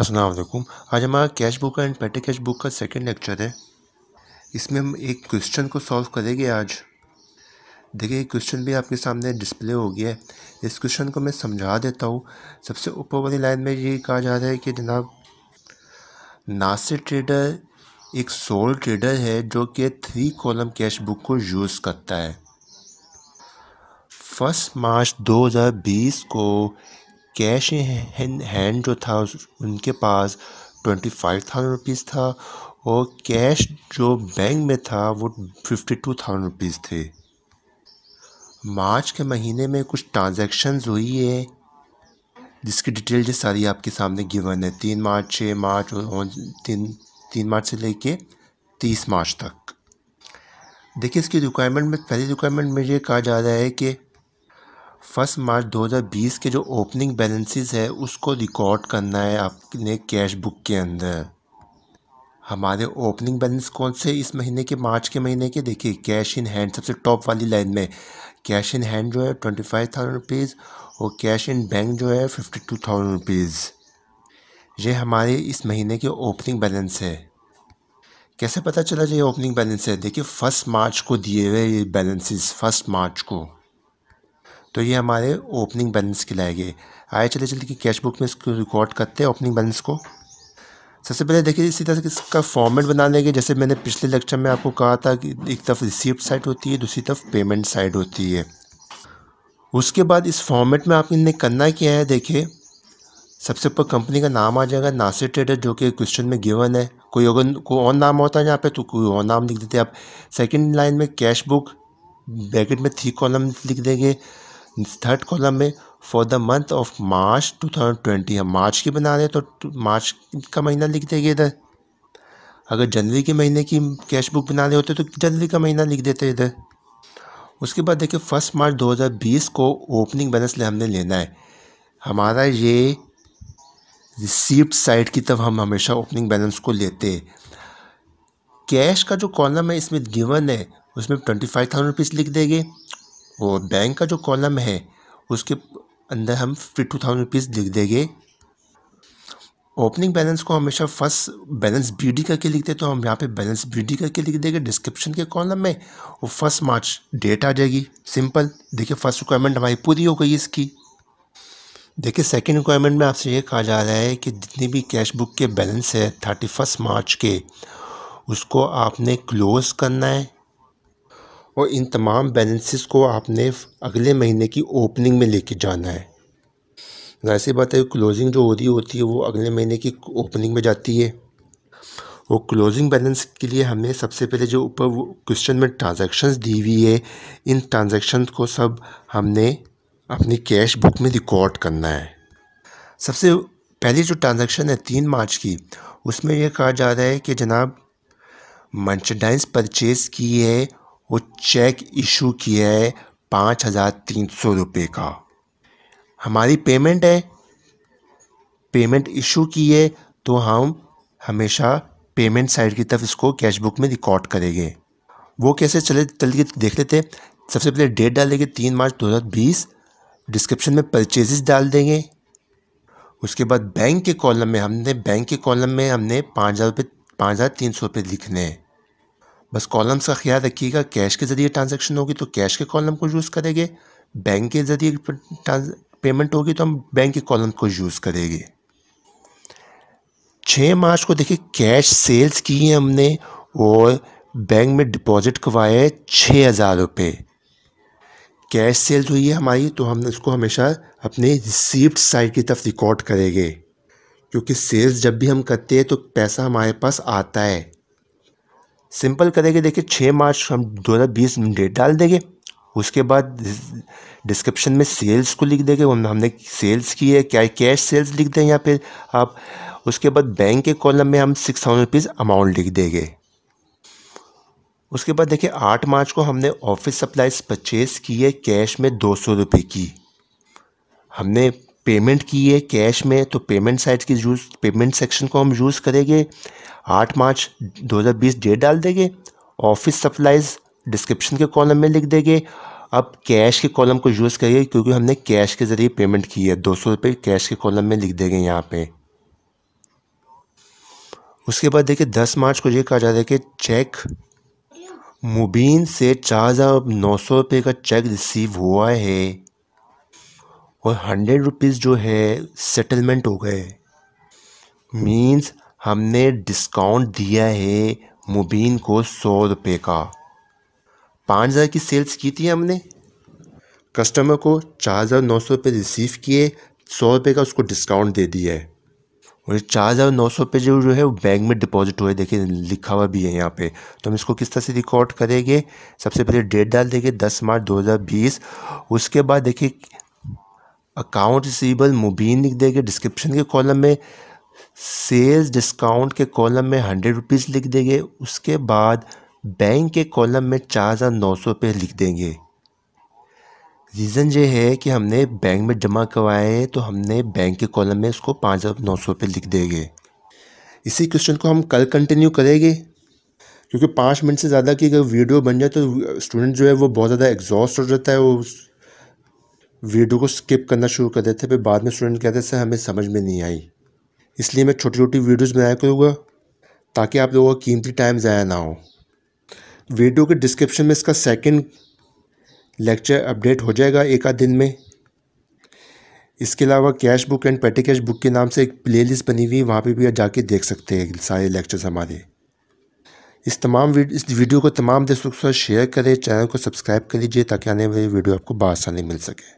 असलकुम आज हमारा cash book and petty cash book का सेकेंड लेक्चर है इसमें हम एक क्वेश्चन को सॉल्व करेंगे आज देखिए क्वेश्चन भी आपके सामने डिस्प्ले हो गया है इस क्वेश्चन को मैं समझा देता हूँ सबसे ऊपर वाली लाइन में ये कहा जा रहा है कि जनाब नासिर ट्रेडर एक सोल ट्रेडर है जो कि थ्री कॉलम कैश बुक को यूज़ करता है फर्स्ट मार्च 2020 को कैश हैंड जो था उनके पास ट्वेंटी फाइव थाउजेंड रुपीज़ था और कैश जो बैंक में था वो फिफ्टी टू थाउजेंड रुपीज़ थे मार्च के महीने में कुछ ट्रांजेक्शन हुई है जिसकी डिटेल जो सारी आपके सामने गिवन है तीन मार्च छः मार्च और तीन तीन मार्च से लेके तीस मार्च तक देखिए इसकी रिक्वायरमेंट में पहली रिक्वायरमेंट में ये कहा जा रहा है कि फर्स्ट मार्च 2020 के जो ओपनिंग बैलेंसेस है उसको रिकॉर्ड करना है आपने कैश बुक के अंदर हमारे ओपनिंग बैलेंस कौन से इस महीने के मार्च के महीने के देखिए कैश इन हैंड सबसे टॉप वाली लाइन में कैश इन हैंड जो है ट्वेंटी फाइव थाउजेंड रुपीज़ और कैश इन बैंक जो है फिफ्टी टू थाउजेंड रुपीज़ ये हमारे इस महीने के ओपनिंग बैलेंस है कैसे पता चला ये ओपनिंग बैलेंस है देखिए फर्स्ट मार्च को दिए हुए ये बैलेंसेस फर्स्ट मार्च को तो ये हमारे ओपनिंग बैलेंस के लाएगी आए चले चलते कि कैश बुक में इसको रिकॉर्ड करते हैं ओपनिंग बैलेंस को सबसे पहले देखिए इसी तरह से इसका फॉर्मेट बना लेंगे जैसे मैंने पिछले लेक्चर में आपको कहा था कि एक तरफ रिसिप्ट साइड होती है दूसरी तरफ पेमेंट साइड होती है उसके बाद इस फॉर्मेट में आपने करना क्या है देखिए सबसे ऊपर कंपनी का नाम आ जाएगा नासिर ट्रेडर जो कि क्वेश्चन में गिवन है कोई अगर कोई और नाम होता है यहाँ पे तो कोई और नाम लिख देते आप सेकंड लाइन में कैश बुक ब्रैकेट में थ्री कॉलम लिख देंगे थर्ड कॉलम में for the month of March two thousand twenty हम मार्च की बना रहे हैं तो मार्च का महीना लिख देंगे इधर अगर जनवरी के महीने की कैश बुक बना रहे होते तो जनवरी का महीना लिख देते इधर उसके बाद देखिए फर्स्ट मार्च 2020 को ओपनिंग बैलेंस ले हमने लेना है हमारा ये रिसीप्ट साइड की तरफ हम हमेशा ओपनिंग बैलेंस को लेते हैं कैश का जो कॉलम है इसमें गिवन है उसमें ट्वेंटी फाइव थाउजेंड रुपीज़ लिख देंगे और बैंक का जो कॉलम है उसके अंदर हम फिफ्टी थाउजेंड रुपीज़ लिख देंगे ओपनिंग बैलेंस को हमेशा फर्स्ट बैलेंस डी करके लिखते तो हम यहाँ पे बैलेंस डी करके लिख देंगे डिस्क्रिप्शन के कॉलम में और फर्स्ट मार्च डेट आ जाएगी सिंपल देखिए फर्स्ट रिक्वायरमेंट हमारी पूरी हो गई इसकी देखिए सेकेंड रिक्वायरमेंट में आपसे ये कहा जा रहा है कि जितनी भी कैश बुक के बैलेंस है थर्टी फर्स्ट मार्च के उसको आपने क्लोज़ करना है और इन तमाम बैलेंसेस को आपने अगले महीने की ओपनिंग में लेके जाना है जाहिर सी बात है क्लोजिंग जो हो रही होती है वो अगले महीने की ओपनिंग में जाती है और क्लोजिंग बैलेंस के लिए हमें सबसे पहले जो ऊपर क्वेश्चन में ट्रांजैक्शंस दी हुई है इन ट्रांजेक्शन को सब हमने अपनी कैश बुक में रिकॉर्ड करना है सबसे पहली जो ट्रांज़ेक्शन है तीन मार्च की उसमें यह कहा जा रहा है कि जनाब मर्चेंडाइज परचेज़ की है वो चेक इशू किया है पाँच हज़ार तीन सौ रुपये का हमारी पेमेंट है पेमेंट इशू की है तो हम हमेशा पेमेंट साइड की तरफ इसको कैश बुक में रिकॉर्ड करेंगे वो कैसे चले चलिए देख लेते हैं सबसे पहले डेट डालेंगे तीन मार्च दो हज़ार बीस डिस्क्रिप्शन में परचेजेस डाल देंगे उसके बाद बैंक के कॉलम में हमने बैंक के कॉलम में हमने पाँच हज़ार रुपये पाँच हज़ार तीन सौ रुपये लिखने हैं बस कॉलम्स का ख्याल रखिएगा कैश के ज़रिए ट्रांजेक्शन होगी तो कैश के कॉलम को यूज़ करेंगे बैंक के ज़रिए पेमेंट होगी तो हम बैंक के कॉलम को यूज़ करेंगे छः मार्च को देखिए कैश सेल्स की है हमने और बैंक में डिपॉजिट करवाए छः हज़ार रुपये कैश सेल्स हुई है हमारी तो हम उसको हमेशा अपने रिसीप्ट साइड की तरफ रिकॉर्ड करेंगे क्योंकि सेल्स जब भी हम करते हैं तो पैसा हमारे पास आता है सिंपल करेंगे देखिए छः मार्च हम दो हज़ार बीस डेट डाल देंगे उसके बाद डिस्क्रिप्शन में सेल्स को लिख देंगे हमने सेल्स की है क्या कैश सेल्स लिख दें या फिर आप उसके बाद बैंक के कॉलम में हम सिक्स थाउजेंड रुपीज़ अमाउंट लिख देंगे उसके बाद देखिए आठ मार्च को हमने ऑफिस सप्लाइज परचेज़ की है कैश में दो सौ रुपये की हमने पेमेंट की है कैश में तो पेमेंट साइट की यूज़ पेमेंट सेक्शन को हम यूज़ करेंगे आठ मार्च 2020 डेट डाल देंगे ऑफिस सप्लाइज डिस्क्रिप्शन के कॉलम में लिख देंगे अब कैश के कॉलम को यूज़ करिए क्योंकि हमने कैश के ज़रिए पेमेंट की है दो सौ रुपये कैश के कॉलम में लिख देंगे यहाँ पे उसके बाद देखिए दस मार्च को ये कहा जा रहा है कि चेक मुबीन से चार हज़ार नौ सौ रुपये का चेक रिसीव हुआ है और हंड्रेड रुपीज़ जो है सेटलमेंट हो गए मीन्स हमने डिस्काउंट दिया है मुबीन को सौ रुपये का पाँच हज़ार की सेल्स की थी हमने कस्टमर को चार हज़ार नौ सौ रुपये रिसीव किए सौ रुपये का उसको डिस्काउंट दे दिया है और चार हज़ार नौ सौ रुपये जो जो है वो बैंक में डिपॉजिट हुए देखिए लिखा हुआ भी है यहाँ पे तो हम इसको किस तरह से रिकॉर्ड करेंगे सबसे पहले डेट डाल देंगे दस मार्च दो हज़ार बीस उसके बाद देखिए अकाउंट रिसीबल मुबीन लिख देंगे डिस्क्रिप्शन के कॉलम में सेल्स डिस्काउंट के कॉलम में हंड्रेड रुपीज़ लिख देंगे उसके बाद बैंक के कॉलम में चार हज़ार नौ सौ रुपये लिख देंगे रीज़न ये है कि हमने बैंक में जमा करवाए तो हमने बैंक के कॉलम में उसको पाँच हज़ार नौ सौ रुपये लिख देंगे इसी क्वेश्चन को हम कल कंटिन्यू करेंगे क्योंकि पाँच मिनट से ज़्यादा की अगर वीडियो बन जाए तो स्टूडेंट जो है वो बहुत ज़्यादा एग्जॉस्ट हो जाता है वो वीडियो को स्किप करना शुरू कर देते फिर बाद में स्टूडेंट कहते सर हमें समझ में नहीं आई इसलिए मैं छोटी छोटी वीडियोस बनाया करूँगा ताकि आप लोगों का कीमती टाइम ज़ाया ना हो वीडियो के डिस्क्रिप्शन में इसका सेकंड लेक्चर अपडेट हो जाएगा एक आध दिन में इसके अलावा cash book and petty cash book के नाम से एक प्लेलिस्ट बनी हुई है वहाँ पर भी आप जाके देख सकते हैं सारे लेक्चर्स हमारे इस तमाम वीड, इस वीडियो को तमाम दोस्तों के साथ शेयर करें चैनल को सब्सक्राइब कर लीजिए ताकि आने वाली वीडियो आपको बआसानी मिल सके